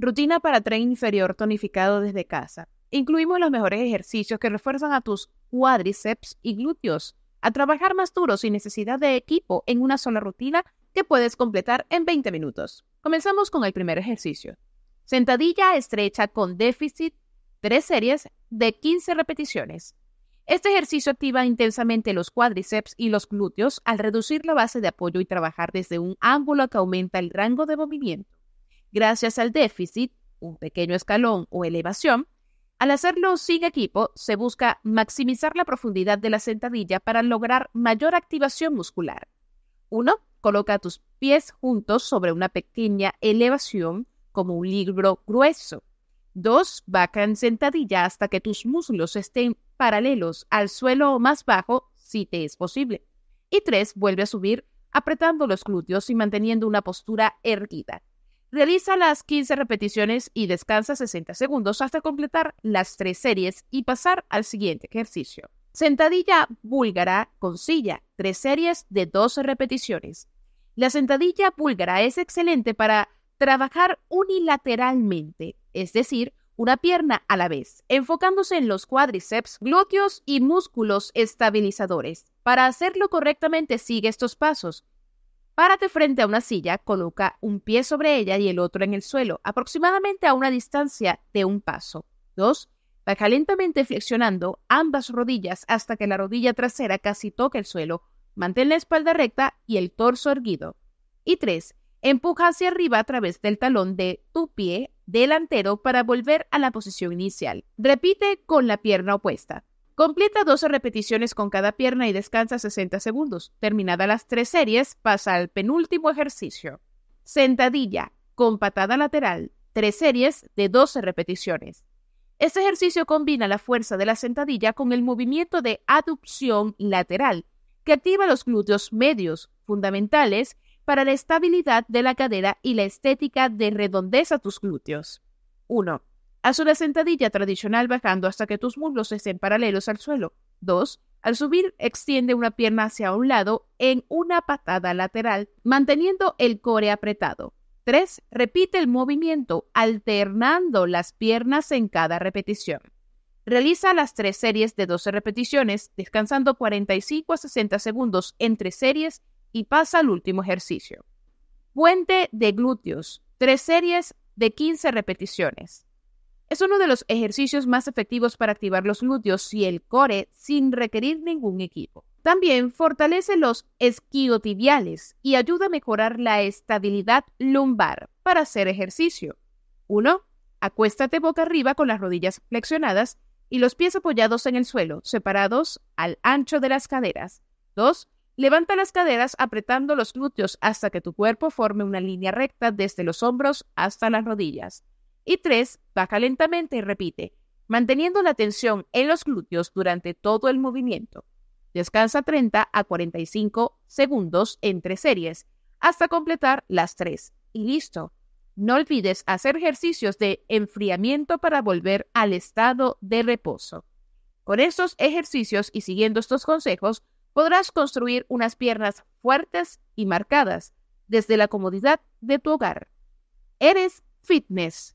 Rutina para tren inferior tonificado desde casa. Incluimos los mejores ejercicios que refuerzan a tus cuádriceps y glúteos. A trabajar más duro sin necesidad de equipo en una sola rutina que puedes completar en 20 minutos. Comenzamos con el primer ejercicio. Sentadilla estrecha con déficit, tres series de 15 repeticiones. Este ejercicio activa intensamente los cuádriceps y los glúteos al reducir la base de apoyo y trabajar desde un ángulo que aumenta el rango de movimiento. Gracias al déficit, un pequeño escalón o elevación, al hacerlo sin equipo, se busca maximizar la profundidad de la sentadilla para lograr mayor activación muscular. 1. Coloca tus pies juntos sobre una pequeña elevación como un libro grueso. 2. Baja en sentadilla hasta que tus muslos estén paralelos al suelo o más bajo si te es posible. Y 3. Vuelve a subir apretando los glúteos y manteniendo una postura erguida. Realiza las 15 repeticiones y descansa 60 segundos hasta completar las tres series y pasar al siguiente ejercicio. Sentadilla búlgara con silla, tres series de 12 repeticiones. La sentadilla búlgara es excelente para trabajar unilateralmente, es decir, una pierna a la vez, enfocándose en los cuádriceps, glúteos y músculos estabilizadores. Para hacerlo correctamente sigue estos pasos. Párate frente a una silla, coloca un pie sobre ella y el otro en el suelo, aproximadamente a una distancia de un paso. 2. Baja lentamente flexionando ambas rodillas hasta que la rodilla trasera casi toque el suelo. Mantén la espalda recta y el torso erguido. Y 3. Empuja hacia arriba a través del talón de tu pie delantero para volver a la posición inicial. Repite con la pierna opuesta. Completa 12 repeticiones con cada pierna y descansa 60 segundos. Terminada las tres series, pasa al penúltimo ejercicio. Sentadilla con patada lateral, tres series de 12 repeticiones. Este ejercicio combina la fuerza de la sentadilla con el movimiento de aducción lateral, que activa los glúteos medios, fundamentales para la estabilidad de la cadera y la estética de redondez a tus glúteos. 1. Haz una sentadilla tradicional bajando hasta que tus muslos estén paralelos al suelo. 2. Al subir, extiende una pierna hacia un lado en una patada lateral, manteniendo el core apretado. 3. Repite el movimiento alternando las piernas en cada repetición. Realiza las tres series de 12 repeticiones, descansando 45 a 60 segundos entre series y pasa al último ejercicio. Puente de glúteos. Tres series de 15 repeticiones. Es uno de los ejercicios más efectivos para activar los glúteos y el core sin requerir ningún equipo. También fortalece los esquiotibiales y ayuda a mejorar la estabilidad lumbar para hacer ejercicio. 1. Acuéstate boca arriba con las rodillas flexionadas y los pies apoyados en el suelo, separados al ancho de las caderas. 2. Levanta las caderas apretando los glúteos hasta que tu cuerpo forme una línea recta desde los hombros hasta las rodillas. Y tres, baja lentamente y repite, manteniendo la tensión en los glúteos durante todo el movimiento. Descansa 30 a 45 segundos entre series hasta completar las tres. Y listo. No olvides hacer ejercicios de enfriamiento para volver al estado de reposo. Con estos ejercicios y siguiendo estos consejos, podrás construir unas piernas fuertes y marcadas desde la comodidad de tu hogar. Eres fitness.